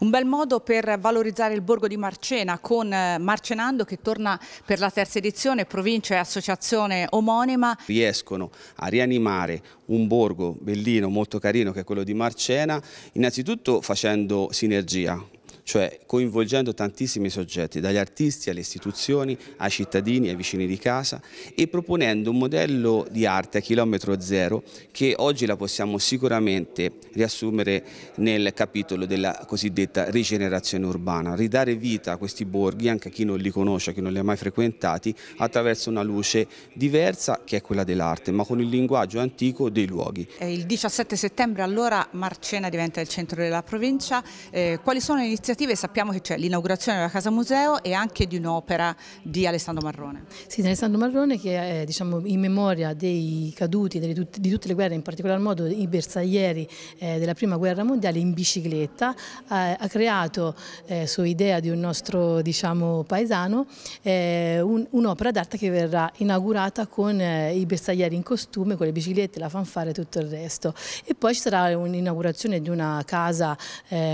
Un bel modo per valorizzare il borgo di Marcena con eh, Marcenando che torna per la terza edizione, provincia e associazione omonima. Riescono a rianimare un borgo bellino, molto carino che è quello di Marcena, innanzitutto facendo sinergia cioè coinvolgendo tantissimi soggetti, dagli artisti alle istituzioni, ai cittadini, ai vicini di casa e proponendo un modello di arte a chilometro zero che oggi la possiamo sicuramente riassumere nel capitolo della cosiddetta rigenerazione urbana, ridare vita a questi borghi, anche a chi non li conosce, a chi non li ha mai frequentati, attraverso una luce diversa che è quella dell'arte, ma con il linguaggio antico dei luoghi. Eh, il 17 settembre allora Marcena diventa il centro della provincia, eh, quali sono le iniziative iniziative sappiamo che c'è l'inaugurazione della Casa Museo e anche di un'opera di Alessandro Marrone. Sì, di Alessandro Marrone che è eh, diciamo, in memoria dei caduti delle, di tutte le guerre, in particolar modo i bersaglieri eh, della Prima Guerra Mondiale in bicicletta, eh, ha creato eh, su idea di un nostro diciamo, paesano eh, un'opera un d'arte che verrà inaugurata con eh, i bersaglieri in costume, con le biciclette, la fanfara e tutto il resto. E poi ci sarà un'inaugurazione di una casa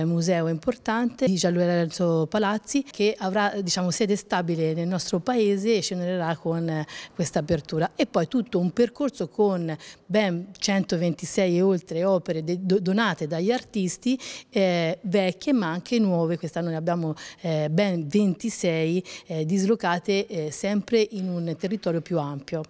museo importante di Gianlorenzo Palazzi che avrà diciamo, sede stabile nel nostro paese e scenderà con eh, questa apertura. E poi tutto un percorso con ben 126 e oltre opere donate dagli artisti eh, vecchie ma anche nuove, quest'anno ne abbiamo eh, ben 26 eh, dislocate eh, sempre in un territorio più ampio.